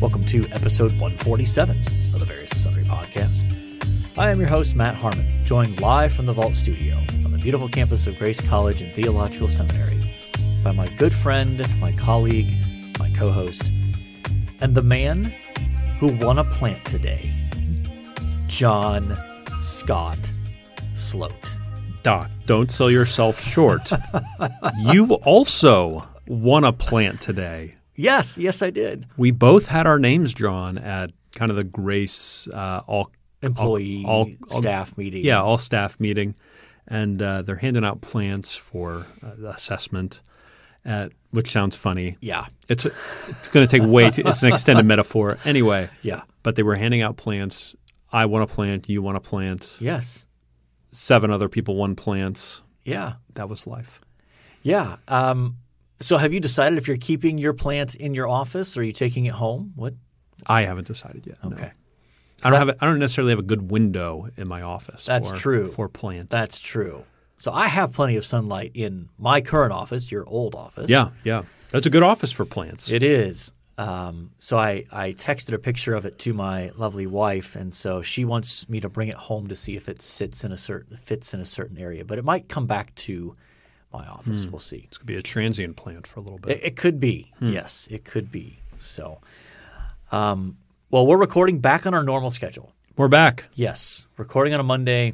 Welcome to episode 147 of the Various and Sundry podcast. I am your host, Matt Harmon, joined live from the Vault Studio on the beautiful campus of Grace College and Theological Seminary by my good friend, my colleague, my co host, and the man who won a plant today, John Scott Sloat. Doc, don't sell yourself short. you also won a plant today. Yes, yes, I did. We both had our names drawn at kind of the Grace uh, all employee all, all, all, staff meeting. Yeah, all staff meeting, and uh, they're handing out plants for uh, assessment. which sounds funny. Yeah, it's it's going to take way. Too, it's an extended metaphor, anyway. Yeah, but they were handing out plants. I want a plant. You want a plant. Yes. Seven other people, one plants. Yeah, that was life. Yeah, um, so, have you decided if you're keeping your plant in your office or are you taking it home? What? I haven't decided yet. Okay. No. I don't have. A, I don't necessarily have a good window in my office. That's for, true for plants. That's true. So I have plenty of sunlight in my current office, your old office. Yeah, yeah. That's a good office for plants. It is. Um, so I, I texted a picture of it to my lovely wife, and so she wants me to bring it home to see if it sits in a certain fits in a certain area. But it might come back to my office. Mm. We'll see. It's going to be a transient plant for a little bit. It, it could be. Hmm. Yes, it could be. So, um, well, we're recording back on our normal schedule. We're back. Yes, recording on a Monday,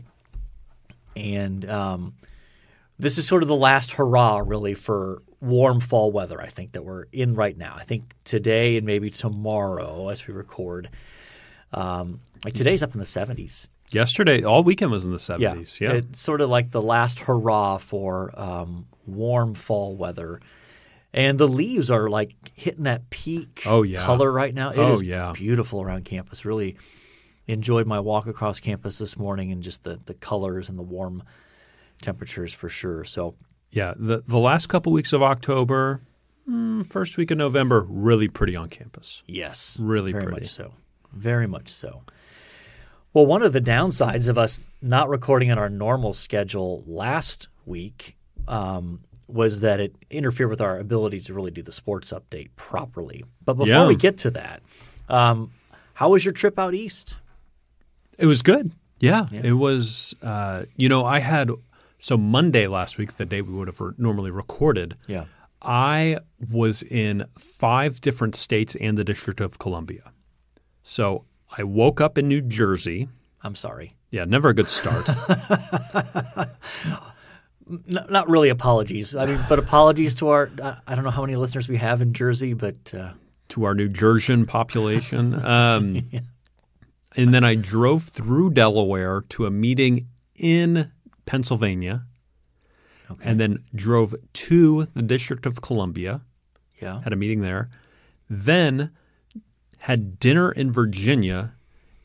and um, this is sort of the last hurrah, really, for warm fall weather. I think that we're in right now. I think today and maybe tomorrow, as we record, um, like today's up in the seventies. Yesterday, all weekend was in the 70s. Yeah. yeah. It's sort of like the last hurrah for um, warm fall weather. And the leaves are like hitting that peak oh, yeah. color right now. It oh, is yeah. beautiful around campus. Really enjoyed my walk across campus this morning and just the, the colors and the warm temperatures for sure. So yeah, the the last couple weeks of October, mm, first week of November, really pretty on campus. Yes, really very pretty. much so. Very much so. Well, one of the downsides of us not recording on our normal schedule last week um, was that it interfered with our ability to really do the sports update properly. But before yeah. we get to that, um, how was your trip out east? It was good. Yeah, yeah. it was. Uh, you know, I had so Monday last week, the day we would have normally recorded. Yeah, I was in five different states and the District of Columbia. So I woke up in New Jersey. I'm sorry. Yeah, never a good start. not really apologies. I mean, but apologies to our. I don't know how many listeners we have in Jersey, but uh... to our New Jersian population. Um, yeah. And then I drove through Delaware to a meeting in Pennsylvania, okay. and then drove to the District of Columbia. Yeah, had a meeting there. Then had dinner in Virginia,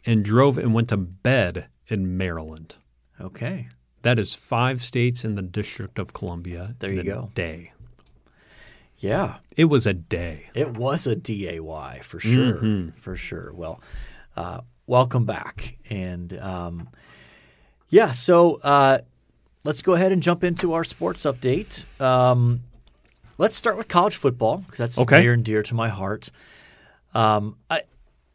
and drove and went to bed in Maryland. Okay. That is five states in the District of Columbia. There you go. Day. Yeah. It was a day. It was a DAY for mm-hmm. sure. Mm-hmm. For sure. Well, uh, welcome back. And um, yeah, so uh, let's go ahead and jump into our sports update. Um, let's start with college football because that's okay. near and dear to my heart. Um, I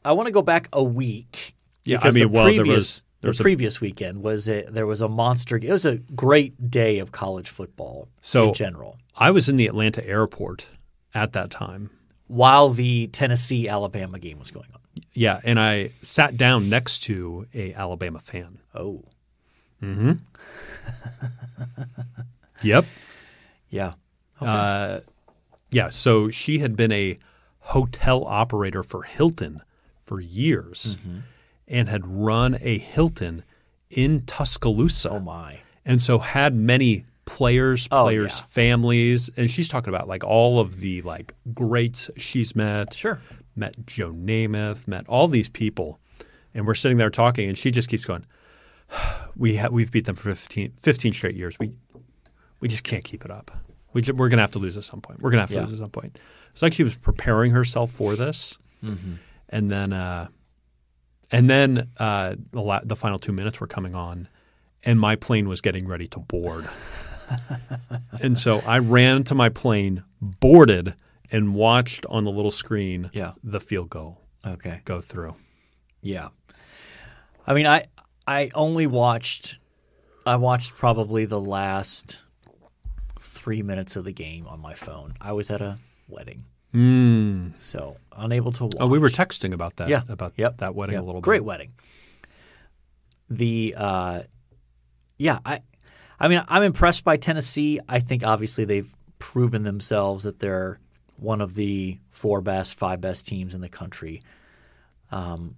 I want to go back a week. Yeah, I mean, the well, previous, there was there the a, previous weekend was a, there was a monster. It was a great day of college football. So in general, I was in the Atlanta airport at that time while the Tennessee Alabama game was going on. Yeah, and I sat down next to a Alabama fan. Oh. Mm-hmm. yep. Yeah. Okay. Uh, yeah. So she had been a hotel operator for Hilton for years mm-hmm. and had run a Hilton in Tuscaloosa. Oh my. And so had many players, oh, players' oh, yeah. families. And she's talking about like all of the like greats she's met. Sure. Met Joe Namath, met all these people. And we're sitting there talking and she just keeps going, we ha- we've beat them for 15, 15 straight years. We, we just can't keep it up. We, are going to have to lose at some point. We're going to have to yeah. lose at some point. It's like she was preparing herself for this, mm-hmm. and then uh, and then uh, the, la- the final two minutes were coming on, and my plane was getting ready to board. and so I ran to my plane, boarded, and watched on the little screen yeah. the field goal okay. go through. Yeah. I mean, I I only watched I watched probably the last three minutes of the game on my phone. I was at a wedding. Mm. So unable to watch. Oh, we were texting about that. Yeah. About yep. that wedding yep. a little Great bit. Great wedding. The uh, yeah, I I mean I'm impressed by Tennessee. I think obviously they've proven themselves that they're one of the four best, five best teams in the country. Um,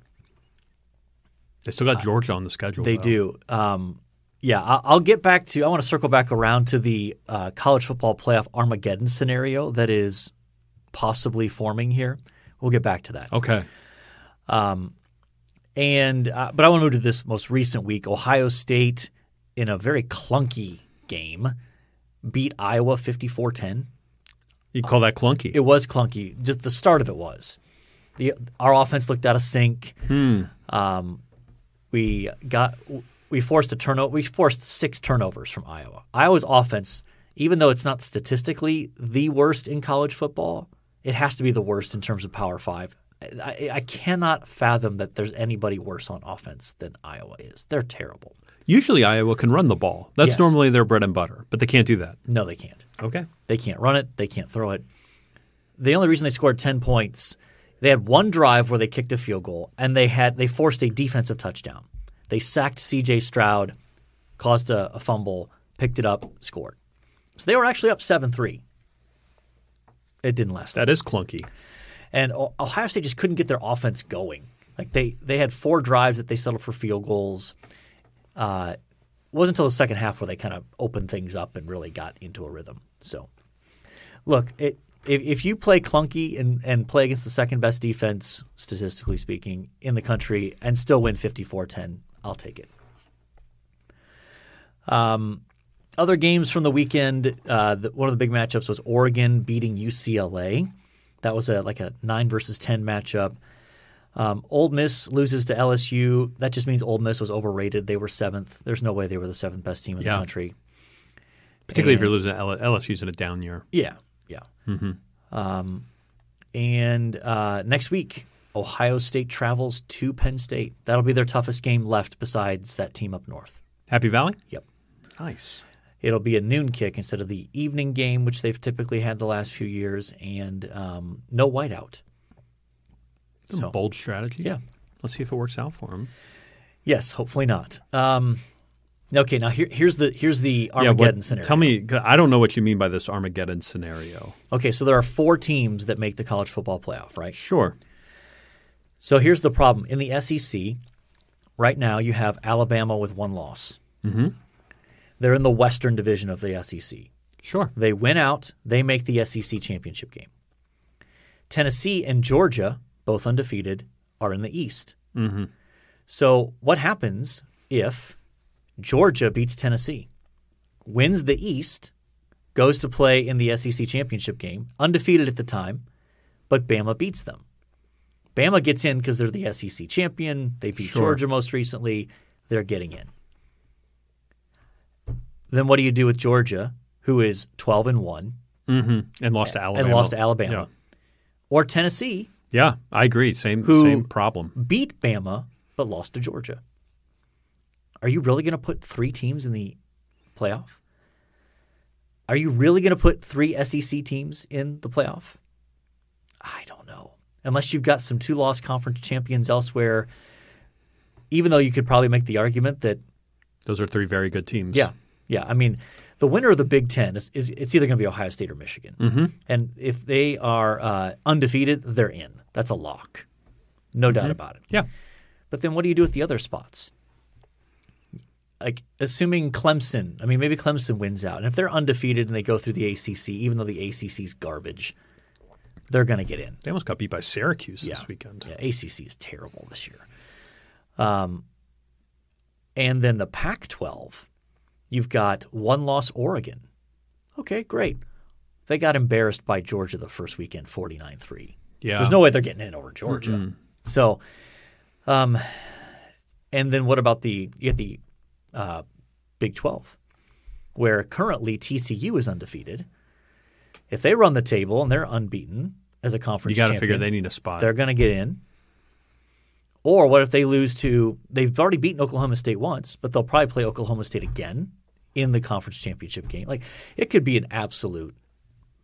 they still got uh, Georgia on the schedule. They though. do. Um, yeah, I'll get back to. I want to circle back around to the uh, college football playoff Armageddon scenario that is possibly forming here. We'll get back to that. Okay. Um, and uh, but I want to move to this most recent week. Ohio State in a very clunky game beat Iowa 54-10. You call that clunky? It was clunky. Just the start of it was. The, our offense looked out of sync. Hmm. Um, we got we forced a turnover. We forced six turnovers from Iowa. Iowa's offense, even though it's not statistically the worst in college football, it has to be the worst in terms of Power Five. I, I cannot fathom that there's anybody worse on offense than Iowa is. They're terrible. Usually Iowa can run the ball. That's yes. normally their bread and butter, but they can't do that. No, they can't. Okay. They can't run it. They can't throw it. The only reason they scored 10 points, they had one drive where they kicked a field goal and they had they forced a defensive touchdown. They sacked C.J. Stroud, caused a, a fumble, picked it up, scored. So they were actually up seven three. It didn't last. That long. is clunky. And Ohio State just couldn't get their offense going. Like they they had four drives that they settled for field goals. Uh, it wasn't until the second half where they kind of opened things up and really got into a rhythm. So, look, it, if, if you play clunky and, and play against the second best defense, statistically speaking, in the country and still win 54 10, I'll take it. Um, other games from the weekend, uh, the, one of the big matchups was Oregon beating UCLA. That was a like a nine versus ten matchup. Um, Old Miss loses to LSU. That just means Old Miss was overrated. They were seventh. There's no way they were the seventh best team in yeah. the country. Particularly and, if you're losing L- LSU's in a down year. Yeah, yeah. Mm-hmm. Um, and uh, next week Ohio State travels to Penn State. That'll be their toughest game left besides that team up north. Happy Valley? Yep. Nice. It'll be a noon kick instead of the evening game, which they've typically had the last few years, and um, no whiteout. It's so, a bold strategy. Yeah. Let's see if it works out for them. Yes, hopefully not. Um, okay, now here, here's the here's the Armageddon yeah, what, scenario. Tell me, I don't know what you mean by this Armageddon scenario. Okay, so there are four teams that make the college football playoff, right? Sure. So here's the problem in the SEC. Right now, you have Alabama with one loss. Mm-hmm. They're in the Western Division of the SEC. Sure. They win out. They make the SEC championship game. Tennessee and Georgia, both undefeated, are in the East. Mm-hmm. So what happens if Georgia beats Tennessee, wins the East, goes to play in the SEC championship game, undefeated at the time, but Bama beats them? Bama gets in because they're the SEC champion. They beat sure. Georgia most recently. They're getting in. Then what do you do with Georgia, who is 12 and one mm-hmm. and lost to Alabama? And lost to Alabama. Yeah. Or Tennessee. Yeah, I agree. Same, same problem. Beat Bama, but lost to Georgia. Are you really going to put three teams in the playoff? Are you really going to put three SEC teams in the playoff? I don't unless you've got some two loss conference champions elsewhere, even though you could probably make the argument that those are three very good teams. Yeah. Yeah. I mean, the winner of the Big Ten is, is it's either going to be Ohio State or Michigan. Mm-hmm. And if they are uh, undefeated, they're in. That's a lock. No doubt mm-hmm. about it. Yeah. But then what do you do with the other spots? Like assuming Clemson, I mean, maybe Clemson wins out, and if they're undefeated and they go through the ACC, even though the ACC is garbage, they're going to get in. They almost got beat by Syracuse yeah. this weekend. Yeah, ACC is terrible this year. Um, and then the Pac 12, you've got one loss Oregon. Okay, great. They got embarrassed by Georgia the first weekend, 49 3. Yeah. There's no way they're getting in over Georgia. Mm-hmm. So, um, and then what about the, you the uh, Big 12, where currently TCU is undefeated if they run the table and they're unbeaten as a conference, you got to figure they need a spot. They're going to get in. Or what if they lose to? They've already beaten Oklahoma State once, but they'll probably play Oklahoma State again in the conference championship game. Like it could be an absolute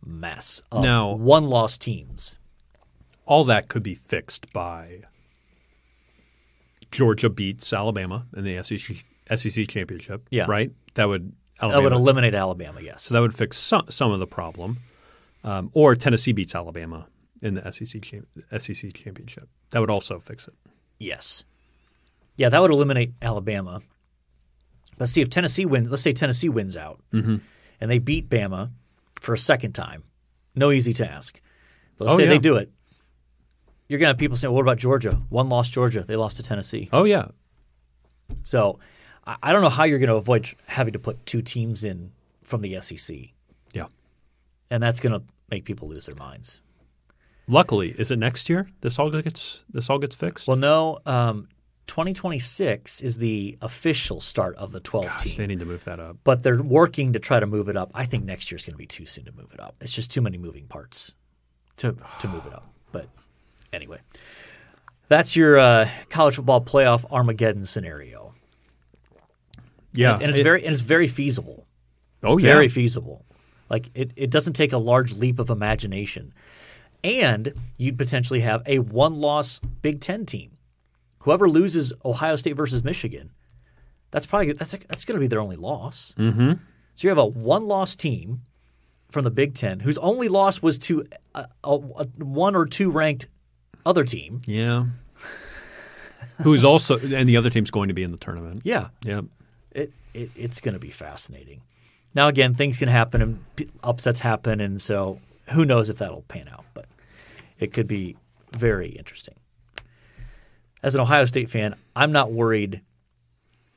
mess. Of now, one loss teams. All that could be fixed by Georgia beats Alabama in the SEC, SEC championship. Yeah, right. That would Alabama. that would eliminate Alabama. Yes, so that would fix some some of the problem um, or Tennessee beats Alabama in the SEC SEC championship. That would also fix it. Yes. Yeah, that would eliminate Alabama. Let's see if Tennessee wins. Let's say Tennessee wins out, mm-hmm. and they beat Bama for a second time. No easy task. But let's oh, say yeah. they do it. You're gonna have people saying, well, "What about Georgia? One lost Georgia. They lost to Tennessee." Oh yeah. So, I don't know how you're going to avoid having to put two teams in from the SEC. Yeah, and that's going to make people lose their minds. Luckily, is it next year? This all gets this all gets fixed. Well, no. Um, 2026 is the official start of the 12 Gosh, team. They need to move that up, but they're working to try to move it up. I think next year is going to be too soon to move it up. It's just too many moving parts to to move it up. But anyway, that's your uh, college football playoff Armageddon scenario. Yeah, and, and it's it, very and it's very feasible. Oh very yeah, very feasible. Like it, it doesn't take a large leap of imagination. And you'd potentially have a one loss Big Ten team. Whoever loses Ohio State versus Michigan, that's probably that's that's going to be their only loss. Mm-hmm. So you have a one loss team from the Big Ten whose only loss was to a, a, a one or two ranked other team. Yeah. Who's also and the other team's going to be in the tournament. Yeah. Yeah. It, it it's going to be fascinating. Now, again, things can happen and upsets happen, and so who knows if that'll pan out, but it could be very interesting. As an Ohio State fan, I'm not worried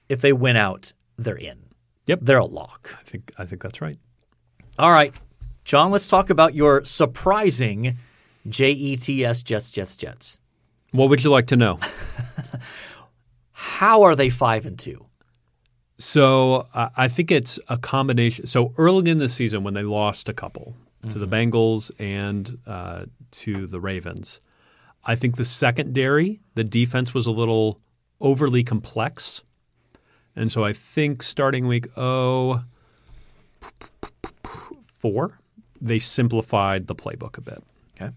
if they win out, they're in. Yep. They're a lock. I think I think that's right. All right. John, let's talk about your surprising JETS Jets Jets Jets. What would you like to know? How are they 5 and 2? So uh, I think it's a combination. So early in the season, when they lost a couple mm-hmm. to the mm-hmm. Bengals and uh, to the Ravens, I think the secondary, the defense was a little overly complex. And so I think starting week oh, four, they simplified the playbook a bit. Okay.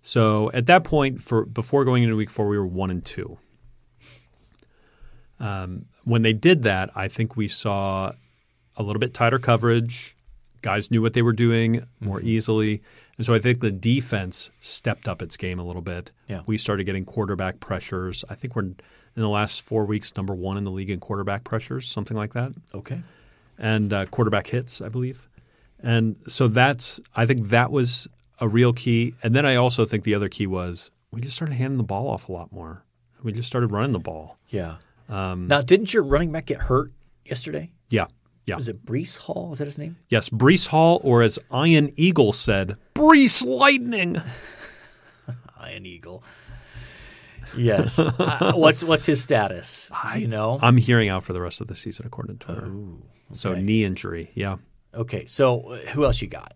So at that point, for before going into week four, we were one and two. Um, when they did that, I think we saw a little bit tighter coverage. Guys knew what they were doing more mm-hmm. easily. And so I think the defense stepped up its game a little bit. Yeah. We started getting quarterback pressures. I think we're in the last four weeks number one in the league in quarterback pressures, something like that. Okay. And uh, quarterback hits, I believe. And so that's, I think that was a real key. And then I also think the other key was we just started handing the ball off a lot more. We just started running the ball. Yeah. Um, now, didn't your running back get hurt yesterday? Yeah. Yeah. Was it Brees Hall? Is that his name? Yes, Brees Hall, or as Iron Eagle said, Brees Lightning. Iron Eagle. Yes. uh, what's what's his status? I, you know, I'm hearing out for the rest of the season, according to Twitter. Ooh, okay. So knee injury. Yeah. Okay. So uh, who else you got?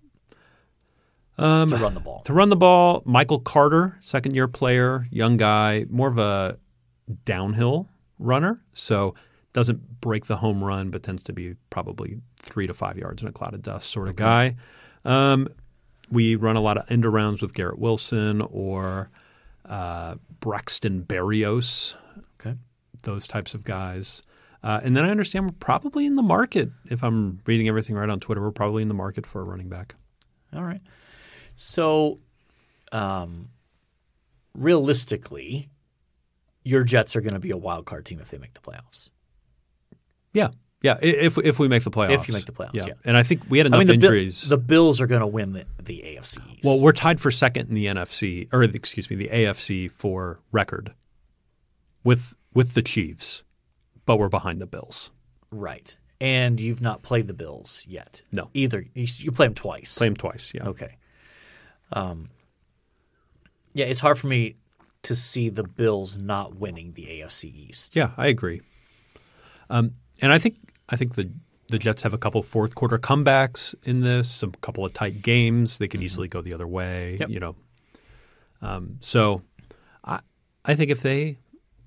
Um, to run the ball. To run the ball, Michael Carter, second year player, young guy, more of a downhill runner. So doesn't break the home run, but tends to be probably three to five yards in a cloud of dust sort of okay. guy. Um, we run a lot of end arounds with Garrett Wilson or uh, Braxton Berrios. Okay. Those types of guys. Uh, and then I understand we're probably in the market. If I'm reading everything right on Twitter, we're probably in the market for a running back. All right. So, um, realistically, your Jets are going to be a wild card team if they make the playoffs. Yeah. Yeah, if if we make the playoffs, if you make the playoffs, yeah, yeah. and I think we had enough I mean, the injuries. Bi- the Bills are going to win the, the AFC. East. Well, we're tied for second in the NFC, or the, excuse me, the AFC for record with with the Chiefs, but we're behind the Bills. Right, and you've not played the Bills yet. No, either you, you play them twice. Play them twice. Yeah. Okay. Um. Yeah, it's hard for me to see the Bills not winning the AFC East. Yeah, I agree. Um, and I think I think the the Jets have a couple fourth quarter comebacks in this, a couple of tight games. They could mm-hmm. easily go the other way. Yep. You know, um, so I I think if they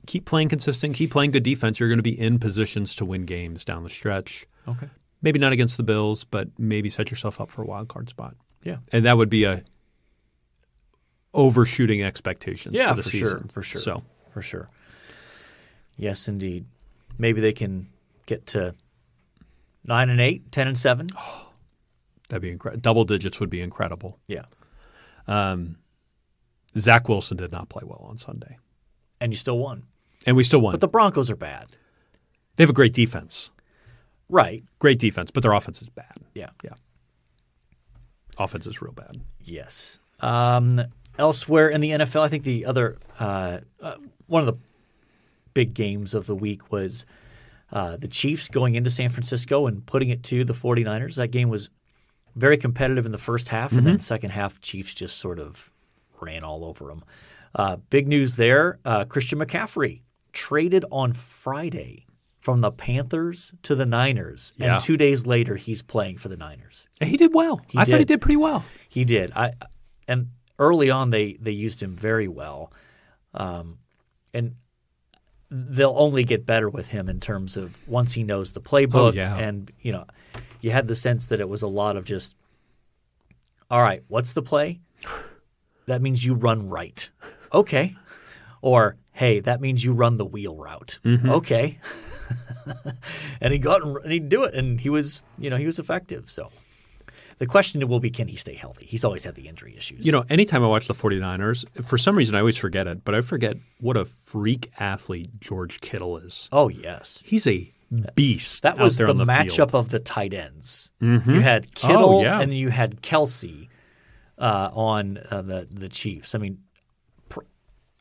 keep playing consistent, keep playing good defense, you're going to be in positions to win games down the stretch. Okay. Maybe not against the Bills, but maybe set yourself up for a wild card spot. Yeah. And that would be a overshooting expectations yeah, for the for season. Sure, for sure. So for sure. Yes, indeed. Maybe they can get to nine and eight, ten and seven. Oh, that'd be incredible. Double digits would be incredible. Yeah. Um, Zach Wilson did not play well on Sunday, and you still won. And we still won. But the Broncos are bad. They have a great defense. Right. Great defense, but their offense is bad. Yeah. Yeah. Offense is real bad. Yes. Um, elsewhere in the NFL, I think the other uh, uh, one of the big games of the week was uh, the Chiefs going into San Francisco and putting it to the 49ers. That game was very competitive in the first half, mm-hmm. and then mm-hmm. second half, Chiefs just sort of ran all over them. Uh, big news there: uh, Christian McCaffrey traded on Friday from the Panthers to the Niners, yeah. and two days later, he's playing for the Niners. And he did well. He I did. thought he did pretty well. He did. I and early on they they used him very well, um, and they'll only get better with him in terms of once he knows the oh, playbook. Oh, yeah. And you know, you had the sense that it was a lot of just, all right, what's the play? That means you run right, okay, or hey, that means you run the wheel route, mm-hmm. okay. and he got and he'd do it, and he was you know he was effective so. The question will be, can he stay healthy? He's always had the injury issues. You know, anytime I watch the 49ers, for some reason I always forget it, but I forget what a freak athlete George Kittle is. Oh, yes. He's a beast. That was the, the, matchup field. of the tight ends. Mm-hmm. You had oh, Kittle oh, yeah. and you had Kelsey uh, on uh, the the Chiefs. I mean,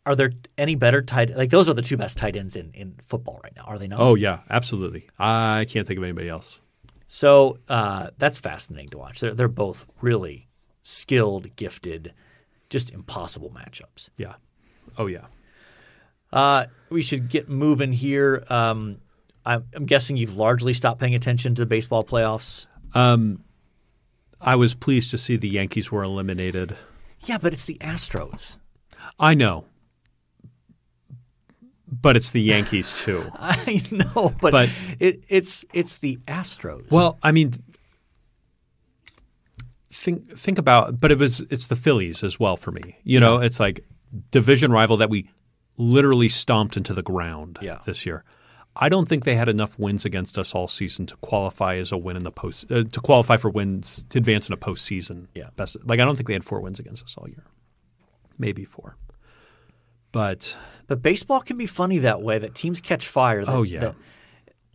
are there any better tight? Like those are the two best tight ends in in football right now. Are they not? Oh yeah, absolutely. I can't think of anybody else. So uh, that's fascinating to watch. They're, they're both really skilled, gifted, just impossible matchups. Yeah. Oh, yeah. Uh, we should get moving here. Um, I'm, I'm, guessing you've largely stopped paying attention to the baseball playoffs. Um, I was pleased to see the Yankees were eliminated. Yeah, but it's the Astros. I know. But it's the Yankees too. I know, but, but it, it's it's the Astros. Well, I mean, think think about, but it was it's the Phillies as well for me. You know, it's like division rival that we literally stomped into the ground yeah. this year. I don't think they had enough wins against us all season to qualify as a win in the post uh, to qualify for wins to advance in a postseason. Yeah, best like I don't think they had four wins against us all year, maybe four. But but baseball can be funny that way. That teams catch fire. That, oh yeah. That,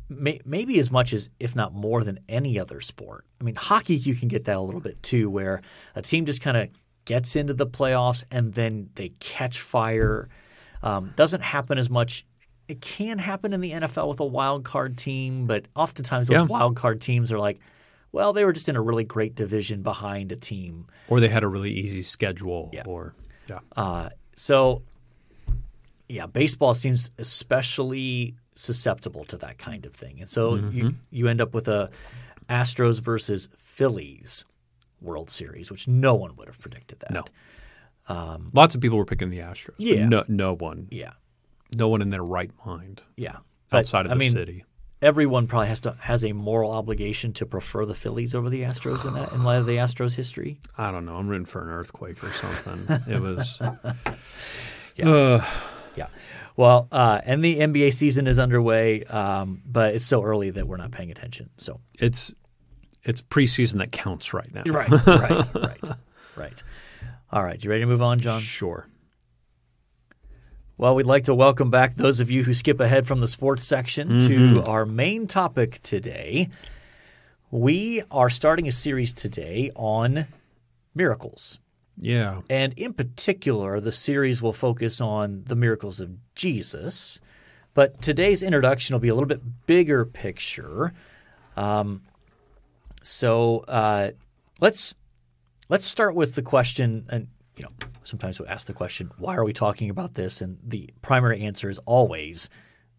may, maybe as much as if not more than any other sport. I mean, hockey you can get that a little bit too, where a team just kind of gets into the playoffs and then they catch fire. Um, doesn't happen as much it can happen in the NFL with a wild card team, but oftentimes those yeah. wild card teams are like, well, they were just in a really great division behind a team, or they had a really easy schedule, yeah. or yeah. Uh, so yeah, baseball seems especially susceptible to that kind of thing. And so mm-hmm. you, you end up with a Astros versus Phillies World Series, which no one would have predicted that. No. Um, Lots of people were picking the Astros. Yeah. No, no one. Yeah. No one in their right mind. Yeah. But, outside of I the mean, city. Everyone probably has to has a moral obligation to prefer the Phillies over the Astros in that in light of the Astros history. I don't know. I'm rooting for an earthquake or something. it was. yeah. Uh, yeah. Well, uh, and the NBA season is underway, um, but it's so early that we're not paying attention. So it's it's preseason that counts right now. Right, right, right, right. All right, you ready to move on, John? Sure. Well, we'd like to welcome back those of you who skip ahead from the sports section mm-hmm. to our main topic today. We are starting a series today on miracles. Yeah. And in particular, the series will focus on the miracles of Jesus. But today's introduction will be a little bit bigger picture. Um, so uh, let's let's start with the question, and you know, sometimes we ask the question, why are we talking about this? And the primary answer is always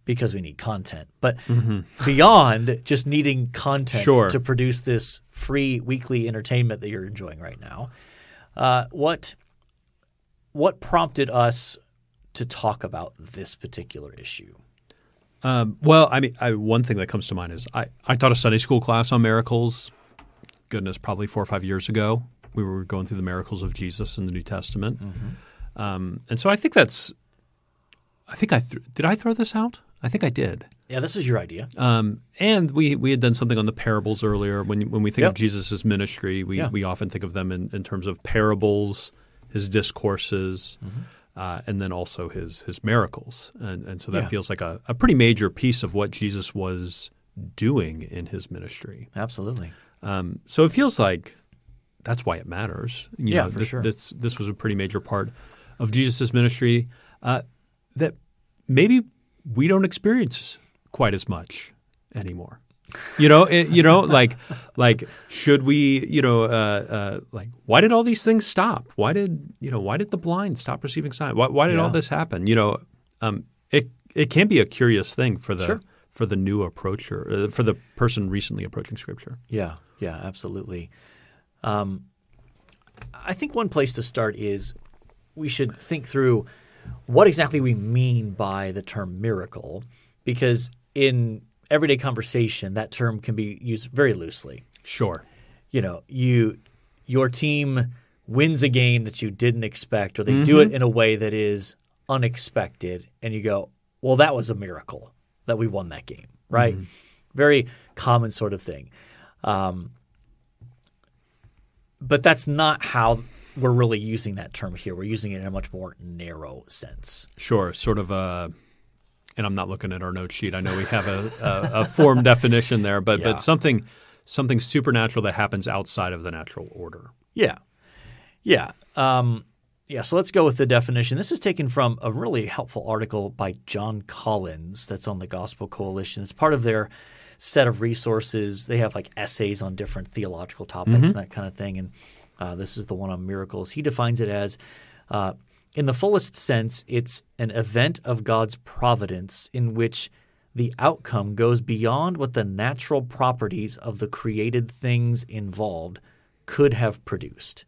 because we need content. But mm-hmm. beyond just needing content sure. to produce this free weekly entertainment that you're enjoying right now, uh, what what prompted us to talk about this particular issue? Um, well, I mean, I, one thing that comes to mind is I, I taught a Sunday school class on miracles. Goodness, probably four or five years ago, we were going through the miracles of Jesus in the New Testament, mm-hmm. um, and so I think that's. I think I th- did. I throw this out. I think I did. Yeah, this is your idea. Um, and we, we had done something on the parables earlier. When when we think yep. of Jesus' ministry, we, yeah. we often think of them in, in terms of parables, his discourses, mm-hmm. uh, and then also his his miracles. And, and so that yeah. feels like a, a pretty major piece of what Jesus was doing in his ministry. Absolutely. Um, so it feels like that's why it matters. You yeah, know, for this, sure. This this was a pretty major part of Jesus' ministry uh, that maybe we don't experience quite as much anymore. You know, it, you know, like, like, should we, you know, uh, uh, like, why did all these things stop? Why did, you know, why did the blind stop receiving sight? Why, why did yeah. all this happen? You know, um, it it can be a curious thing for the sure. for the new approacher, uh, for the person recently approaching Scripture. Yeah, yeah, absolutely. Um, I think one place to start is we should think through what exactly we mean by the term miracle, because in everyday conversation, that term can be used very loosely. Sure. You know, you your team wins a game that you didn't expect, or they mm-hmm. do it mm-hmm. in a way that is unexpected, and you go, "Well, that was a miracle that we won that game." Right? Mm-hmm. Very common sort of thing. Um, but that's not how we're really using that term here. We're using it in a much more narrow sense. Sure, sort of a and I'm not looking at our note sheet. I know we have a, a, a form definition there, but yeah. but something something supernatural that happens outside of the natural order. Yeah, yeah, um, yeah. So let's go with the definition. This is taken from a really helpful article by John Collins that's on the Gospel Coalition. It's part of their set of resources. They have like essays on different theological topics mm-hmm. and that kind of thing. And uh, this is the one on miracles. He defines it as uh, in the fullest sense, it's an event of God's providence in which the outcome goes beyond what the natural properties of the created things involved could have produced.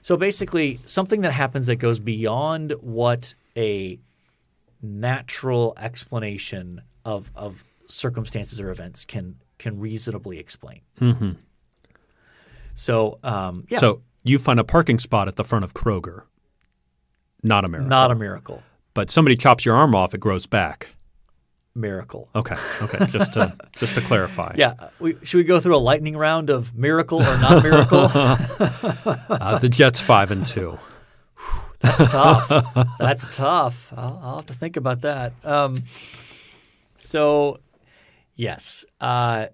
So basically, something that happens that goes beyond what a natural explanation of, of circumstances or events can can reasonably explain. Mm-hmm. So, um, yeah. So you find a parking spot at the front of Kroger. Not a miracle. Not a miracle. But somebody chops your arm off, it grows back. Miracle. Okay. Okay. Just to just to clarify. Yeah. We, should we go through a lightning round of miracle or not miracle? uh, the Jets five and two. That's tough. That's tough. I'll, I'll, have to think about that. Um, so, yes. Uh,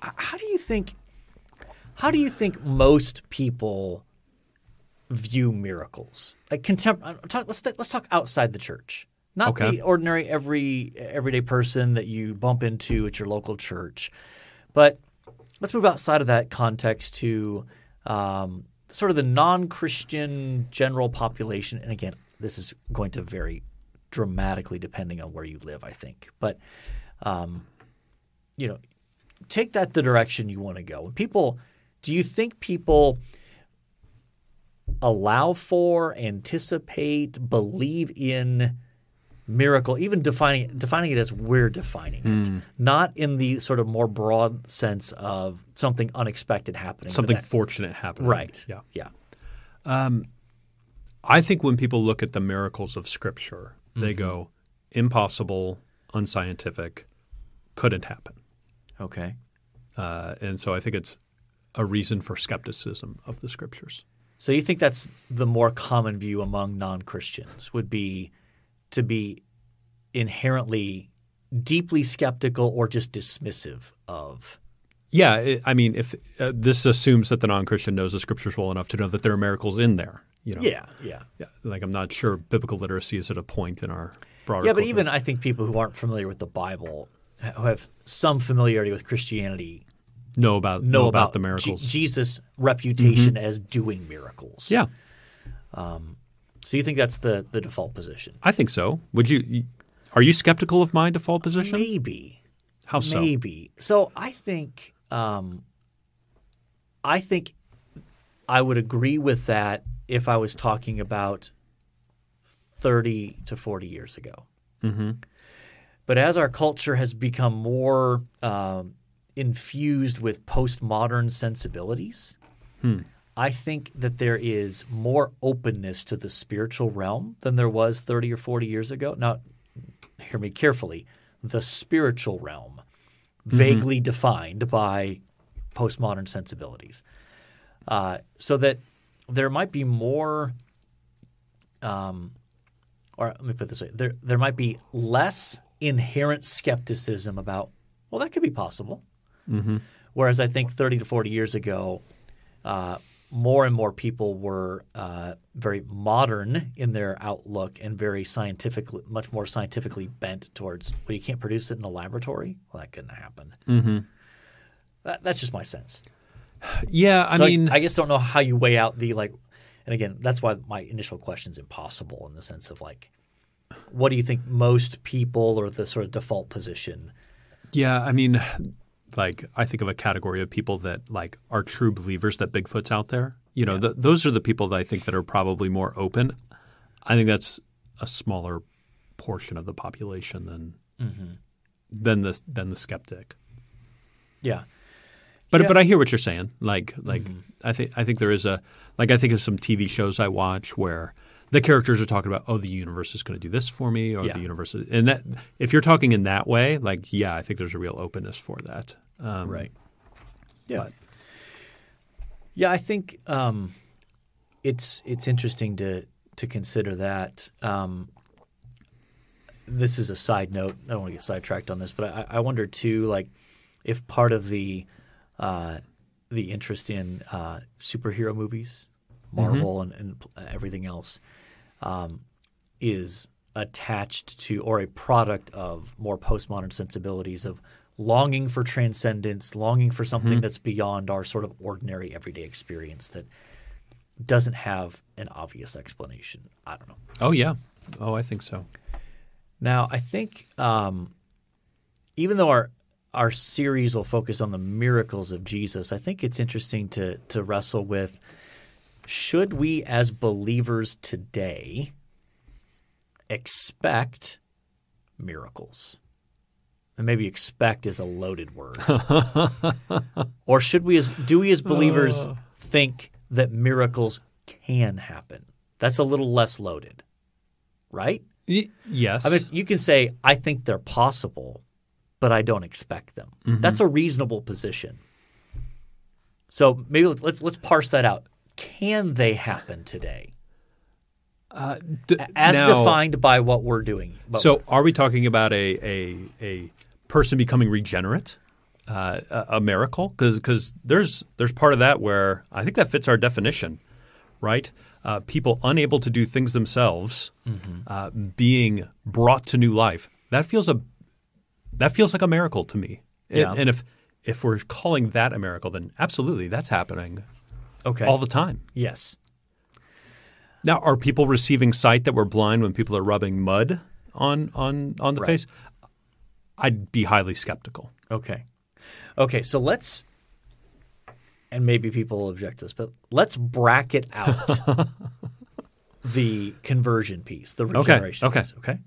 how do you think how do you think most people view miracles? Like contemporary, uh, talk, let's let's talk outside the church, not okay. the ordinary every everyday person that you bump into at your local church, but let's move outside of that context to um, sort of the non-Christian general population. And again, this is going to vary dramatically depending on where you live, I think. But um, you know, take that the direction you want to go. When people do you think people allow for, anticipate, believe in miracle, even defining defining it as we're defining it, mm. not in the sort of more broad sense of something unexpected happening, something that, fortunate happening, right? Yeah, yeah. Um, I think when people look at the miracles of Scripture, mm-hmm. they go impossible, unscientific, couldn't happen. Okay. Uh, and so I think it's a reason for skepticism of the scriptures. So you think that's the more common view among non-Christians would be to be inherently deeply skeptical or just dismissive of yeah, I mean, if uh, this assumes that the non-Christian knows the scriptures well enough to know that there are miracles in there, you know. Yeah, yeah. yeah like I'm not sure biblical literacy is at a point in our broader. Yeah, but culture. even I think people who aren't familiar with the Bible, who have some familiarity with Christianity, know about know, know about, about, the miracles. G- Jesus' reputation mm-hmm. as doing miracles. Yeah. Um, so you think that's the the default position? I think so. Would you? Are you skeptical of my default position? Maybe. How so? Maybe. So I think um, I think I would agree with that if I was talking about thirty to forty years ago. Mm-hmm. But as our culture has become more um, infused with postmodern sensibilities. Hmm. I think that there is more openness to the spiritual realm than there was 30 or 40 years ago. Now, hear me carefully the spiritual realm, mm-hmm. vaguely defined by postmodern sensibilities. Uh, so that there might be more, um, or let me put this way there, there might be less inherent skepticism about, well, that could be possible. Mm-hmm. Whereas I think 30 to 40 years ago, uh, more and more people were uh, very modern in their outlook and very scientifically, much more scientifically bent towards, well, you can't produce it in a laboratory. Well, that couldn't happen. Mm-hmm. That, that's just my sense. Yeah, I so mean, I, I just don't know how you weigh out the like, and again, that's why my initial question is impossible in the sense of like, what do you think most people or the sort of default position? Yeah, I mean, like I think of a category of people that like are true believers that Bigfoot's out there. You know, yeah. those are the people that I think that are probably more open. I think that's a smaller portion of the population than mm-hmm. than the than the skeptic. Yeah. But, yeah. but I hear what you're saying. Like like mm-hmm. I think I think there is a like I think of some TV shows I watch where the characters are talking about oh the universe is going to do this for me or yeah. the universe is, and that if you're talking in that way like yeah I think there's a real openness for that. Um, right. Yeah. But. Yeah, I think um, it's it's interesting to to consider that. Um, this is a side note. I don't want to get sidetracked on this, but I, I wonder too, like if part of the uh, the interest in uh, superhero movies, mm-hmm. Marvel, mm-hmm. and, and, everything else, um, is attached to or a product of more postmodern sensibilities of longing for transcendence, longing for something mm-hmm. that's beyond our sort of ordinary everyday experience that doesn't have an obvious explanation. I don't know. Oh, yeah. Oh, I think so. Now, I think um, even though our our series will focus on the miracles of Jesus, I think it's interesting to to wrestle with should we as believers today expect miracles? and maybe expect is a loaded word. or should we as do we as uh. believers think that miracles can happen? That's a little less loaded. Right? Y- yes. I mean you can say I think they're possible, but I don't expect them. Mm-hmm. That's a reasonable position. So maybe let's, let's let's parse that out. Can they happen today? Uh, d- as now, defined by what we're doing. But so, are we talking about a a a person becoming regenerate uh, a, miracle? Because there's there's part of that where I think that fits our definition, right? Uh, people unable to do things themselves mm-hmm. uh, being brought to new life. That feels a that feels like a miracle to me. Yeah. and if if we're calling that a miracle, then absolutely that's happening. Okay. All the time. Yes. Now, are people receiving sight that were blind when people are rubbing mud on on on the right. face? I'd be highly skeptical. Okay. Okay, so let's and maybe people will object to this, but let's bracket out the conversion piece, the regeneration okay. piece. Okay. Okay.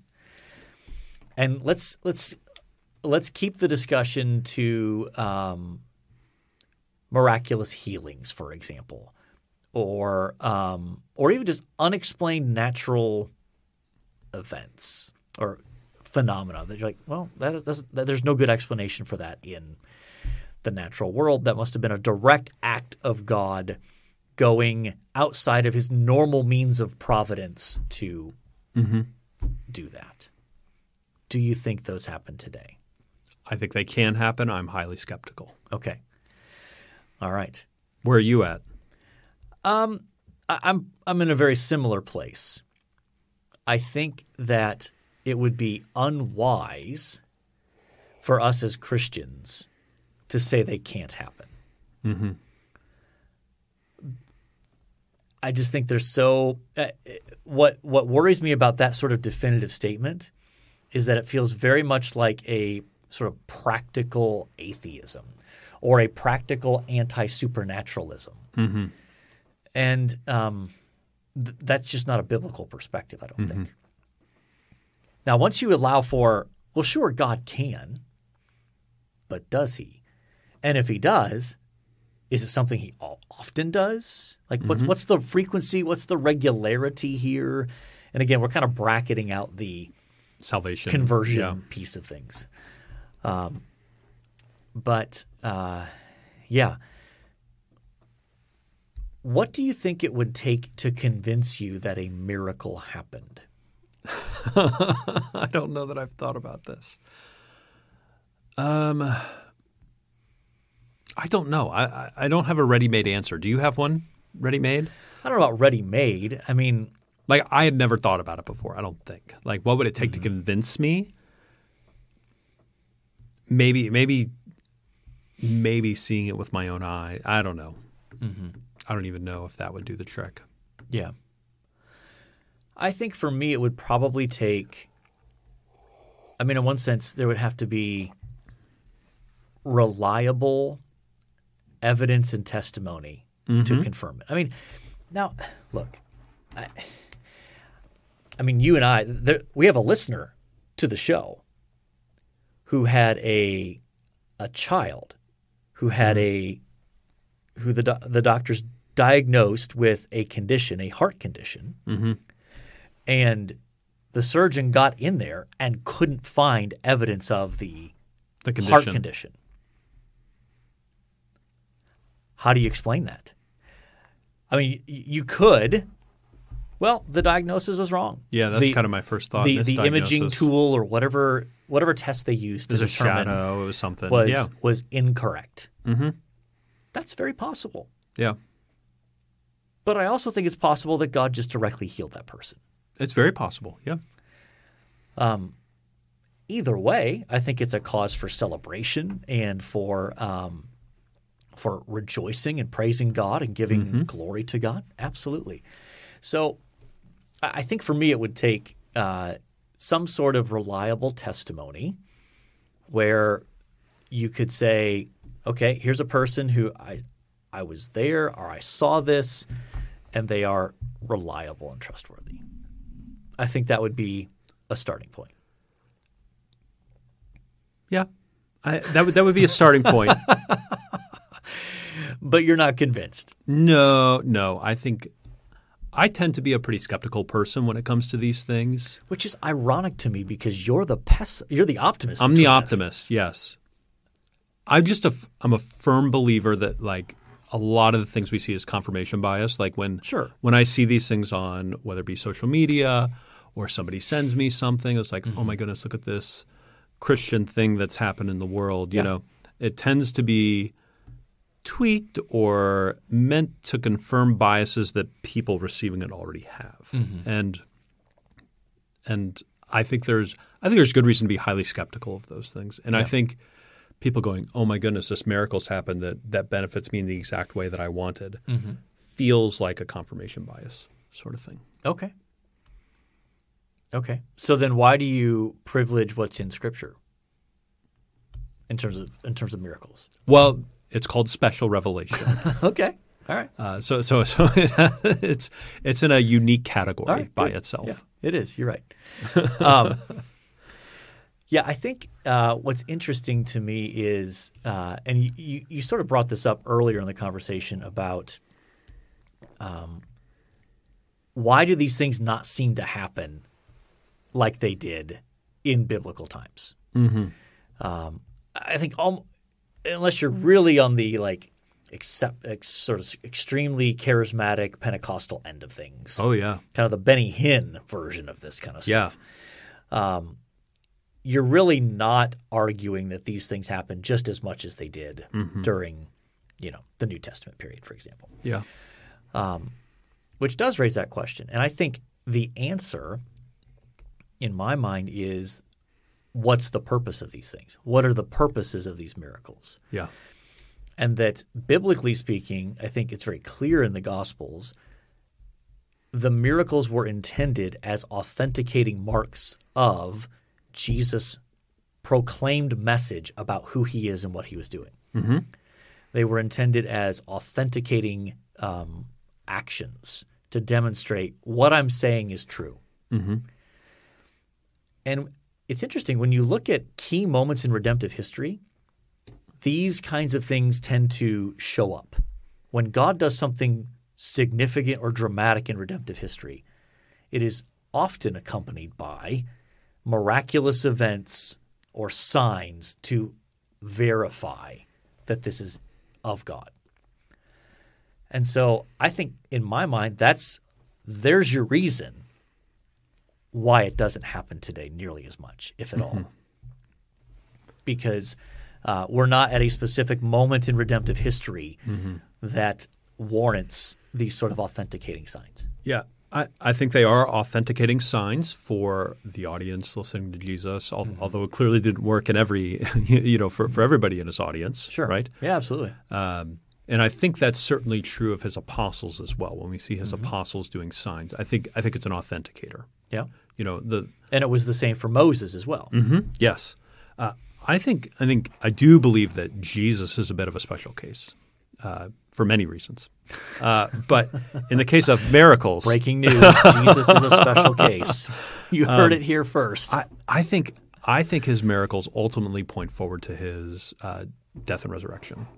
And let's let's let's keep the discussion to um, miraculous healings, for example, or um, or even just unexplained natural events or phenomena that you're like, well, that, that, there's no good explanation for that in the natural world. That must have been a direct act of God going outside of his normal means of providence to mm-hmm. do that. Do you think those happen today? I think they can happen. I'm highly skeptical. Okay. All right. Where are you at? Um, I, I'm I'm in a very similar place. I think that it would be unwise for us as Christians to say they can't happen. Mm-hmm. I just think they're so. Uh, what what worries me about that sort of definitive statement is that it feels very much like a sort of practical atheism or a practical anti supernaturalism, mm-hmm. and um, th- that's just not a biblical perspective. I don't mm-hmm. think. Now, once you allow for, well, sure, God can, but does he? And if he does, is it something he often does? Like, what's, mm-hmm. what's the frequency? What's the regularity here? And again, we're kind of bracketing out the salvation conversion yeah. piece of things. Um, but uh, yeah, what do you think it would take to convince you that a miracle happened? I don't know that I've thought about this. Um, I don't know. I, I, I don't have a ready made answer. Do you have one ready made? I don't know about ready made. I mean, like I had never thought about it before. I don't think. Like, what would it take mm-hmm. to convince me? Maybe, maybe, maybe seeing it with my own eye. I don't know. Mm-hmm. I don't even know if that would do the trick. Yeah. I think for me, it would probably take. I mean, in one sense, there would have to be reliable evidence and testimony mm-hmm. to confirm it. I mean, now look, I, I mean, you and I, there, we have a listener to the show who had a a child who had mm-hmm. a who the the doctors diagnosed with a condition, a heart condition, mm-hmm and the surgeon got in there and couldn't find evidence of the, the condition. heart condition. How do you explain that? I mean, you could. Well, the diagnosis was wrong. Yeah, that's the, kind of my first thought. The, the imaging tool or whatever whatever test they used There's to determine shadow or something was yeah. was incorrect. Mm-hmm. That's very possible. Yeah, but I also think it's possible that God just directly healed that person. It's very possible. Yeah. Um, either way, I think it's a cause for celebration and for um, for rejoicing and praising God and giving mm-hmm. glory to God. Absolutely. So, I think for me, it would take uh, some sort of reliable testimony where you could say, "Okay, here's a person who I I was there or I saw this, and they are reliable and trustworthy." I think that would be a starting point. Yeah, I, that would that would be a starting point. but you're not convinced. No, no. I think I tend to be a pretty skeptical person when it comes to these things, which is ironic to me because you're the pes- you're the optimist. I'm the optimist. Yes, I'm just a I'm a firm believer that like a lot of the things we see is confirmation bias. Like when sure when I see these things on whether it be social media or somebody sends me something that's like, oh mm-hmm. oh my goodness, look at this Christian thing that's happened in the world. You know, it tends to be tweaked or meant to confirm biases that people receiving it already have. Mm-hmm. And and I think there's I think there's good reason to be highly skeptical of those things. And yeah. I think people going, "Oh my goodness, this miracle's happened that that benefits me in the exact way that I wanted," mm-hmm. feels like a confirmation bias sort of thing. Okay, Okay. So then why do you privilege what's in scripture in terms of in terms of miracles? Well, it's called special revelation. okay. All right. Uh, so so so it's it's in a unique category right, by good. itself. Yeah, it is. You're right. Um, yeah, I think uh, what's interesting to me is, uh, and you, you, sort of brought this up earlier in the conversation about um, why do these things not seem to happen like they did in biblical times. Mm-hmm. Um, I think all, unless you're really on the like except ex, sort of extremely charismatic Pentecostal end of things. Oh yeah, kind of the Benny Hinn version of this kind of stuff. Yeah. Um, you're really not arguing that these things happen just as much as they did mm-hmm. during, you know, the New Testament period, for example. Yeah. Um, which does raise that question, and I think the answer in my mind is what's the purpose of these things? What are the purposes of these miracles? Yeah. And that biblically speaking, I think it's very clear in the Gospels, the miracles were intended as authenticating marks of Jesus' proclaimed message about who he is and what he was doing. Mm-hmm. They were intended as authenticating um, actions to demonstrate what I'm saying is true. Mm-hmm and it's interesting when you look at key moments in redemptive history, these kinds of things tend to show up. When God does something significant or dramatic in redemptive history, it is often accompanied by miraculous events or signs to verify that this is of God. And so I think in my mind, that's there's your reason why it doesn't happen today nearly as much, if at all. Mm-hmm. because uh, we're not at a specific moment in redemptive history mm-hmm. that warrants these sort of authenticating signs. Yeah. I, I think they are authenticating signs for the audience listening to Jesus, al- mm-hmm. although it clearly didn't work in every, you know, for, for everybody in his audience. Sure. Right? Yeah, absolutely. Um, and I think that's certainly true of his apostles as well. When we see his mm-hmm. apostles doing signs, I think I think it's an authenticator. Yeah. You know the and it was the same for Moses as well. Mm-hmm. Yes, uh, I think I think I do believe that Jesus is a bit of a special case uh, for many reasons. Uh, but in the case of miracles, breaking news: Jesus is a special case. You um, heard um, it here first. I, I, think I think his miracles ultimately point forward to his uh, death and resurrection,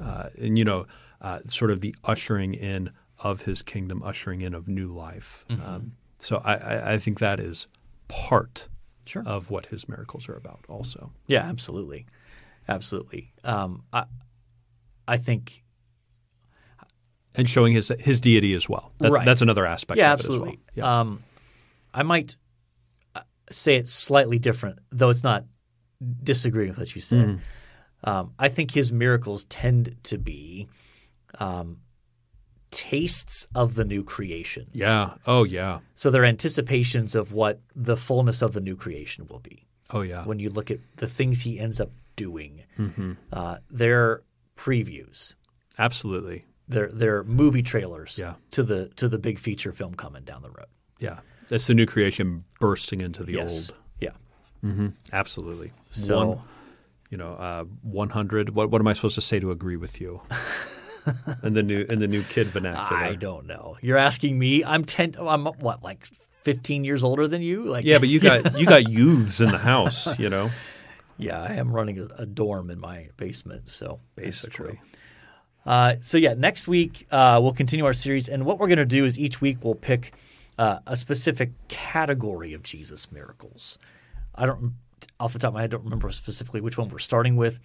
uh, and you know, uh, sort of the ushering in of his kingdom, ushering in of new life. Mm-hmm. Um, so I, I think that is part sure. of what his miracles are about, also. Yeah, absolutely, absolutely. Um, I I think and showing his his deity as well. That, right. That's another aspect. Yeah, absolutely. Well. Yeah. Um, I might uh, say it slightly different, though it's not disagreeing with what you said. Mm. Um, I think his miracles tend to be um, tastes of the new creation. Yeah. Oh, yeah. So they're anticipations of what the fullness of the new creation will be. Oh, yeah. When you look at the things he ends up doing, mm-hmm. uh, they're previews. Absolutely. They're they're movie trailers. Yeah. To the to the big feature film coming down the road. Yeah. That's the new creation bursting into the yes. old. Yeah. Mm-hmm. Absolutely. So. One, you know, uh, 100. What, what am I supposed to say to agree with you? in the new in the new kid vernacular? I don't know. You're asking me. I'm ten. I'm what like 15 years older than you. Like yeah, but you got you got youths in the house. You know. Yeah, I am running a, a dorm in my basement. So basically. Uh, so yeah, next week uh, we'll continue our series, and what we're going to do is each week we'll pick uh, a specific category of Jesus miracles. I don't off the top of my head, I don't remember specifically which one we're starting with.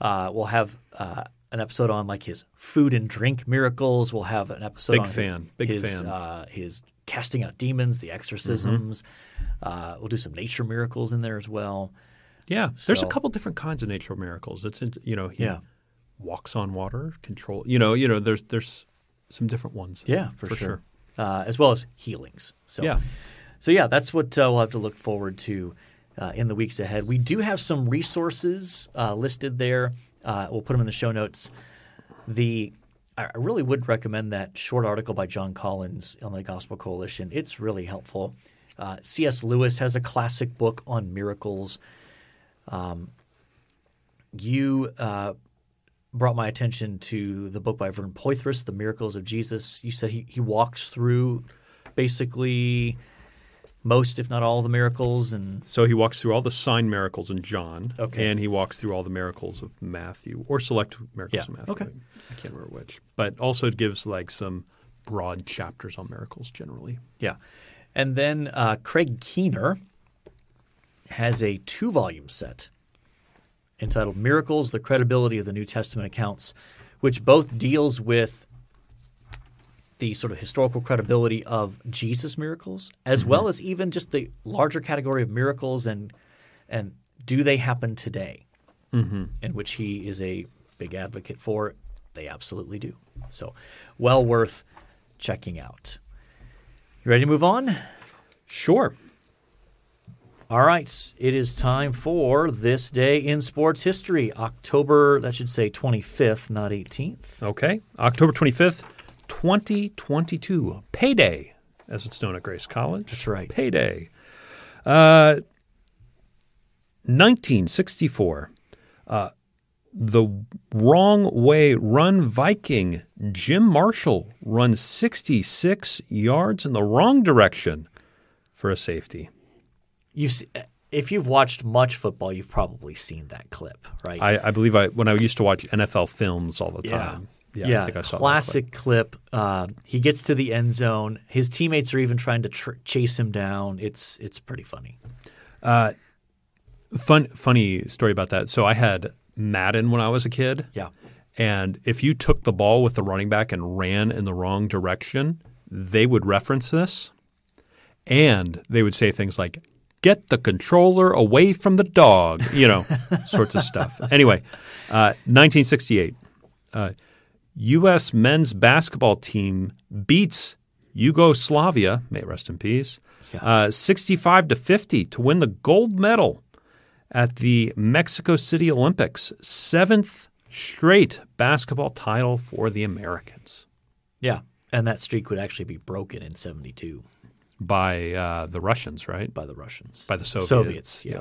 Uh, we'll have uh, an episode on like his food and drink miracles. We'll have an episode big on fan, big his, fan. Uh, his casting out demons, the exorcisms. Mm-hmm. Uh, we'll do some nature miracles in there as well. Yeah, so, there's a couple different kinds of nature miracles. It's you know he yeah. walks on water, control. You know, you know there's there's some different ones. Yeah, for, for sure. sure. Uh, as well as healings. So yeah, so yeah, that's what uh, we'll have to look forward to. Uh, in the weeks ahead. We do have some resources uh, listed there uh, we'll put them in the show notes. The I really would recommend that short article by John Collins, on the Gospel Coalition. It's really helpful. Uh, C.S. Lewis has a classic book on miracles. Um, you uh, brought my attention to the book by Vern Poitras, The Miracles of Jesus. You said he, he walks through basically – most, if not all, the miracles. And so he walks through all the sign miracles in John, okay. and he walks through all the miracles of Matthew, or select miracles yeah. of Matthew. Okay. I can't remember which, but also it gives like some broad chapters on miracles generally. Yeah, and then uh, Craig Keener has a two-volume set entitled "Miracles: The Credibility of the New Testament Accounts," which both deals with the sort of historical credibility of Jesus miracles, as mm-hmm. well as even just the larger category of miracles and and do they happen today, mm-hmm. in which he is a big advocate for. They absolutely do. So, well worth checking out. You ready to move on? Sure. All right, it is time for this day in sports history. October, that should say 25th, not 18th. Okay, October 25th, 2022. Payday, as it's known at Grace College. That's right. Payday. Uh, 1964. Uh, the wrong way run Viking Jim Marshall runs 66 yards in the wrong direction for a safety. You see, uh, if you've watched much football, you've probably seen that clip, right? I, I believe I when I used to watch NFL films all the time. Yeah. Yeah, yeah I think I saw classic that clip. Uh, he gets to the end zone. His teammates are even trying to tr- chase him down. It's it's pretty funny. Uh, fun funny story about that. So I had Madden when I was a kid. Yeah. And if you took the ball with the running back and ran in the wrong direction, they would reference this. And they would say things like, get the controller away from the dog, you know, sorts of stuff. Anyway, uh, 1968. Uh, U.S. men's basketball team beats Yugoslavia, may rest in peace, yeah. uh, 65 to 50 to win the gold medal at the Mexico City Olympics, seventh straight basketball title for the Americans. Yeah, and that streak would actually be broken in 72 by uh, the Russians, right? By the Russians. By the Soviets. Soviets, yeah. yeah.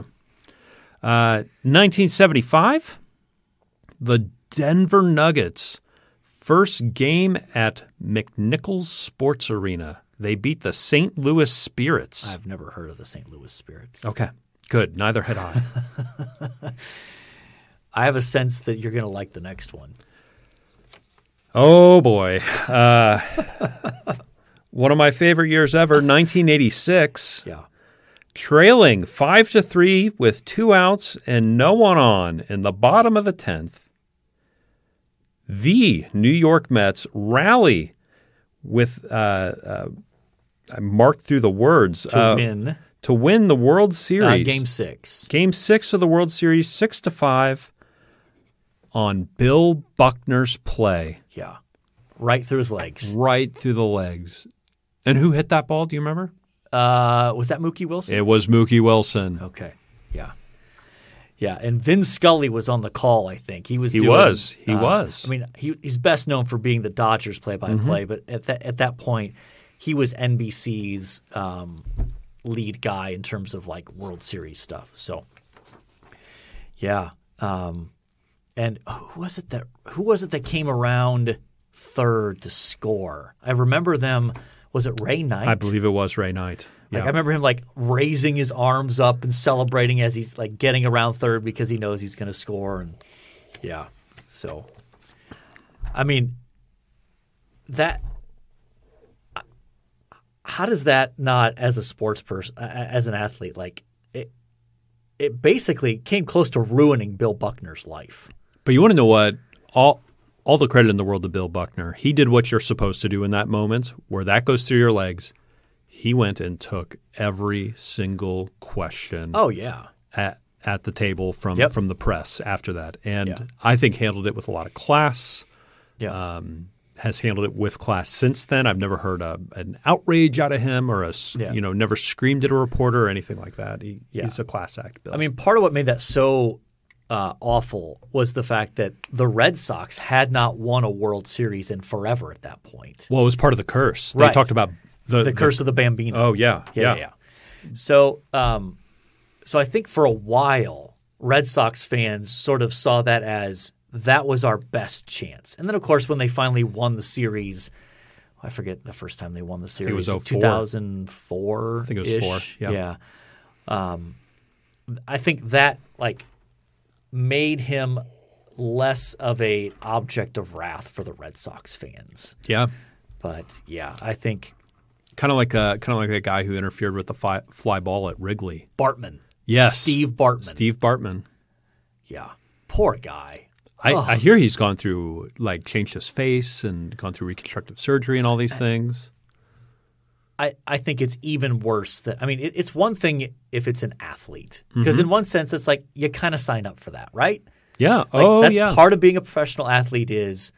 Uh, 1975, the Denver Nuggets First game at McNichols Sports Arena. They beat the St. Louis Spirits. I've never heard of the St. Louis Spirits. Okay, good. Neither had I. I have a sense that you're going to like the next one. Oh boy. Uh, one of my favorite years ever, 1986. Yeah. Trailing 5 to 3 with 2 outs and no one on in the bottom of the 10th the New York Mets rally with uh, uh, I marked through the words to uh, win to win the World uh, Series game six game six of the World Series six to five on Bill Buckner's play yeah right through his legs right through the legs and who hit that ball do you remember uh, was that Mookie Wilson it was Mookie Wilson okay yeah yeah, and Vin Scully was on the call. I think he was. He doing, was. He uh, was. I mean, he, he's best known for being the Dodgers play-by-play, mm-hmm. but at that at that point, he was NBC's um, lead guy in terms of like World Series stuff. So, yeah. Um, and who was it that who was it that came around third to score? I remember them. Was it Ray Knight? I believe it was Ray Knight. Like yeah. I remember him like raising his arms up and celebrating as he's like getting around third because he knows he's going to score. And yeah, so I mean that. How does that not as a sports person, as an athlete, like it? It basically came close to ruining Bill Buckner's life. But you want to know what? All all the credit in the world to Bill Buckner. He did what you're supposed to do in that moment, where that goes through your legs he went and took every single question. Oh yeah. At, at the table from yep. from the press after that, and yeah. I think handled it with a lot of class. Yeah. Um, has handled it with class since then. I've never heard a, an outrage out of him or a yeah. you know never screamed at a reporter or anything like that. He, yeah. He's a class act. Bill. I mean, part of what made that so uh, awful was the fact that the Red Sox had not won a World Series in forever at that point. Well, it was part of the curse. They right. talked about the, the Curse the, of the Bambino. Oh yeah, yeah, yeah. yeah. So, um, so I think for a while, Red Sox fans sort of saw that as that was our best chance. And then, of course, when they finally won the series, I forget the first time they won the series. it was 2004. I think it was four. Yeah. yeah. Um, I think that like made him less of a object of wrath for the Red Sox fans. Yeah. But yeah, I think Kind of like a kind of like that guy who interfered with the fly, fly ball at Wrigley. Bartman. Yes. Steve Bartman. Steve Bartman. Yeah. Poor guy. I, I hear he's gone through like changed his face and gone through reconstructive surgery and all these things. I, I think it's even worse that I mean it, it's one thing if it's an athlete because mm-hmm. in one sense it's like you kind of sign up for that right yeah like, oh that's yeah part of being a professional athlete is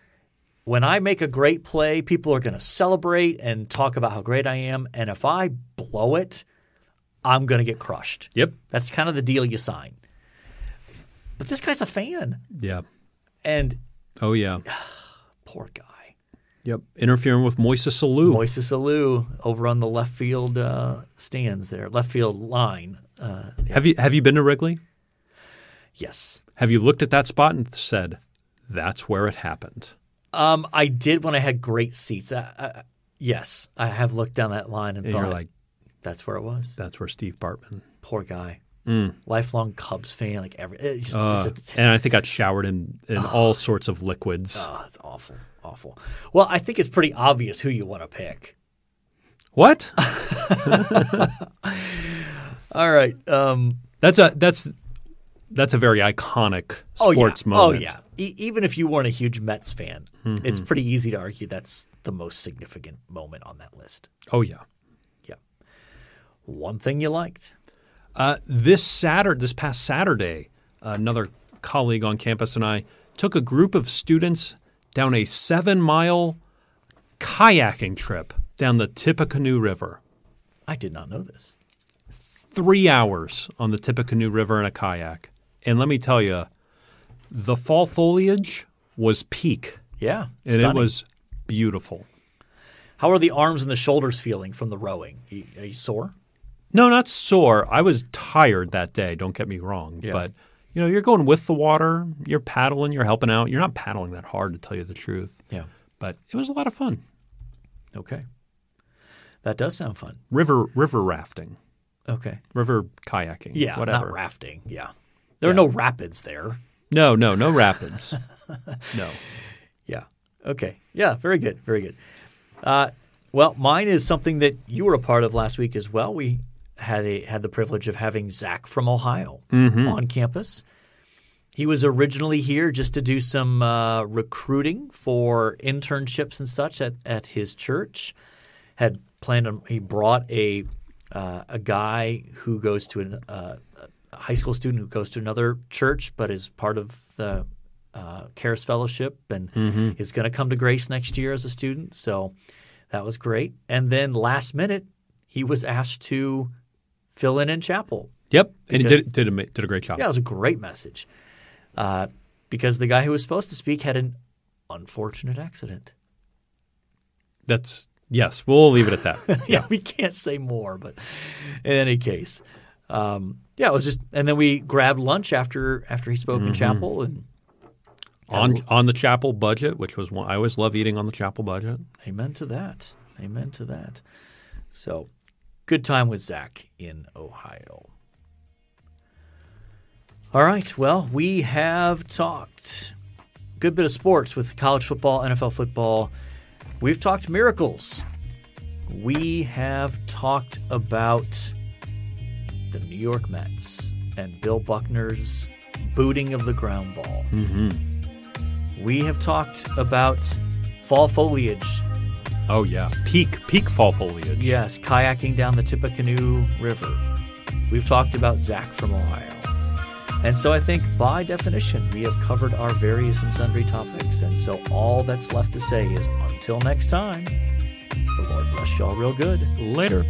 when I make a great play, people are going to celebrate and talk about how great I am. And if I blow it, I'm going to get crushed. Yep. That's kind of the deal you sign. But this guy's a fan. Yeah. And oh yeah, poor guy. Yep. Interfering with Moises Alou. Moises Alou over on the left field uh, stands there, left field line. Uh, yeah. Have you have you been to Wrigley? Yes. Have you looked at that spot and said, "That's where it happened"? Um, I did when I had great seats. I, I, yes, I have looked down that line and, and thought, like, that's where it was. That's where Steve Bartman. Poor guy. Mm. Lifelong Cubs fan, like every. Just, uh, and I think I showered in in oh. all sorts of liquids. Oh, it's awful, awful. Well, I think it's pretty obvious who you want to pick. What? all right. Um, that's a that's that's a very iconic oh, sports oh, yeah. moment. Oh yeah, e- even if you weren't a huge Mets fan, mm-hmm. it's pretty easy to argue that's the most significant moment on that list. Oh yeah, yeah. One thing you liked uh, this Saturday, this past Saturday, another colleague on campus and I took a group of students down a seven-mile kayaking trip down the Tippecanoe River. I did not know this. Three hours on the Tippecanoe River in a kayak. And let me tell you, the fall foliage was peak. Yeah. And stunning. it was beautiful. How are the arms and the shoulders feeling from the rowing? Are you sore? No, not sore. I was tired that day, don't get me wrong. Yeah. But you know, you're going with the water, you're paddling, you're helping out. You're not paddling that hard to tell you the truth. Yeah. But it was a lot of fun. Okay. That does sound fun. River river rafting. Okay. River kayaking. Yeah. Whatever. Not rafting. Yeah. There yeah. are no rapids there. No, no, no rapids. no. Yeah. Okay. Yeah. Very good. Very good. Uh, well, mine is something that you were a part of last week as well. We had a, had the privilege of having Zach from Ohio mm-hmm. on campus. He was originally here just to do some uh, recruiting for internships and such at, at his church. Had planned on he brought a uh, a guy who goes to an, uh, high school student who goes to another church but is part of the uh, Caris Fellowship and mm-hmm. is going to come to Grace next year as a student. So that was great. And then last minute, he was asked to fill in in chapel. Yep, and because, he did did a, did a great job. Yeah, it was a great message uh, because the guy who was supposed to speak had an unfortunate accident. That's yes. We'll leave it at that. yeah. yeah, we can't say more, but in any case um, yeah, it was just, and then we grabbed lunch after after he spoke mm-hmm. in chapel and on on the chapel budget, which was one I always love eating on the chapel budget. Amen to that. Amen to that. So, good time with Zach in Ohio. All right. Well, we have talked good bit of sports with college football, NFL football. We've talked miracles. We have talked about the New York Mets and Bill Buckner's booting of the ground ball. Mm-hmm. We have talked about fall foliage. Oh, yeah. Peak, peak fall foliage. Yes, kayaking down the Tippecanoe River. We've talked about Zach from Ohio. And so I think by definition, we have covered our various and sundry topics. And so all that's left to say is until next time, the Lord bless y'all real good. Later.